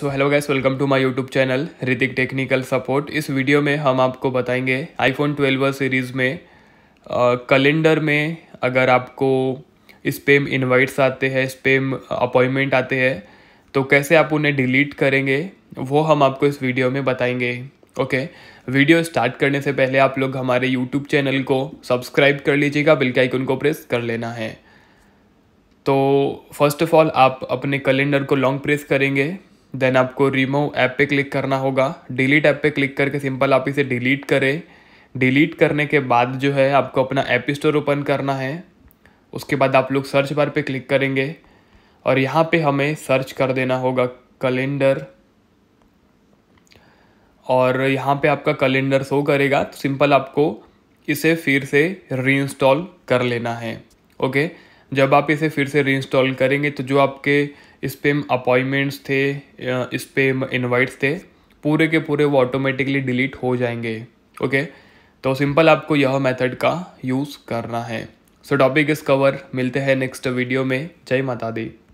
so hello guys welcome to my YouTube channel Hritik technical support इस video में हम आपको बताएंगे आईफोन 12 सीरीज़ में कैलेंडर में अगर आपको स्पेम इनवाइट्स आते हैं स्पेम अपॉइंटमेंट आते हैं तो कैसे आप उन्हें डिलीट करेंगे वो हम आपको इस वीडियो में बताएंगे ओके okay, वीडियो स्टार्ट करने से पहले आप लोग हमारे यूट्यूब चैनल को सब्सक्राइब कर लीजिएगा बिल्कुल उनको प्रेस कर लेना है तो फर्स्ट ऑफ ऑल आप अपने कैलेंडर को लॉन्ग प्रेस करेंगे देन आपको रिमूव ऐप पे क्लिक करना होगा डिलीट ऐप पे क्लिक करके सिंपल आप इसे डिलीट करें डिलीट करने के बाद जो है आपको अपना ऐप स्टोर ओपन करना है उसके बाद आप लोग सर्च बार पे क्लिक करेंगे और यहाँ पे हमें सर्च कर देना होगा कैलेंडर और यहाँ पे आपका कैलेंडर शो करेगा तो सिंपल आपको इसे फिर से रीइंस्टॉल कर लेना है ओके जब आप इसे फिर से रीइंस्टॉल करेंगे तो जो आपके स्पेम अपॉइंटमेंट्स थे स्पेम इनवाइट्स थे पूरे के पूरे वो ऑटोमेटिकली डिलीट हो जाएंगे ओके तो सिंपल आपको यह मेथड का यूज़ करना है सो टॉपिक इस कवर मिलते हैं नेक्स्ट वीडियो में जय माता दी